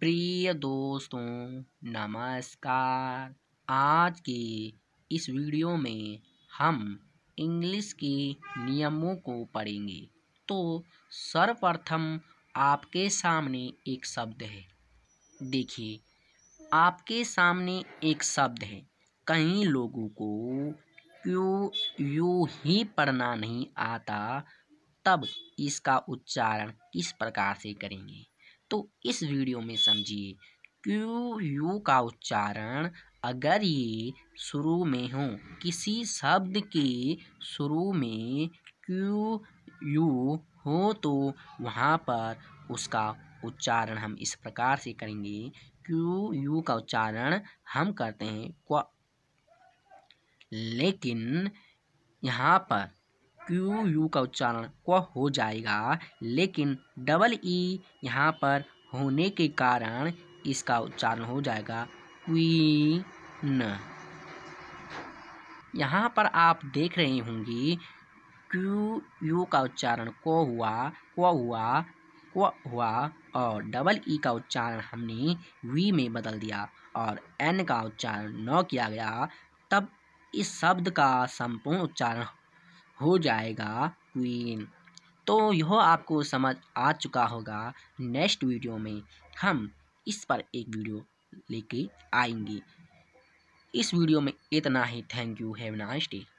प्रिय दोस्तों नमस्कार आज के इस वीडियो में हम इंग्लिश के नियमों को पढ़ेंगे तो सर्वप्रथम आपके सामने एक शब्द है देखिए आपके सामने एक शब्द है कई लोगों को क्यों यूँ ही पढ़ना नहीं आता तब इसका उच्चारण किस प्रकार से करेंगे तो इस वीडियो में समझिए क्यू यू का उच्चारण अगर ये शुरू में हो किसी शब्द के शुरू में क्यू यू हो तो वहाँ पर उसका उच्चारण हम इस प्रकार से करेंगे क्यू यू का उच्चारण हम करते हैं क्वा लेकिन यहाँ पर क्यू यू का उच्चारण क हो जाएगा लेकिन डबल ई यहाँ पर होने के कारण इसका उच्चारण हो जाएगा क्वीन यहाँ पर आप देख रहे होंगी क्यू यू का उच्चारण को हुआ को हुआ को हुआ और डबल ई का उच्चारण हमने वी में बदल दिया और एन का उच्चारण न किया गया तब इस शब्द का संपूर्ण उच्चारण हो जाएगा क्वीन तो यह आपको समझ आ चुका होगा नेक्स्ट वीडियो में हम इस पर एक वीडियो लेके आएंगे इस वीडियो में इतना ही thank you have nice day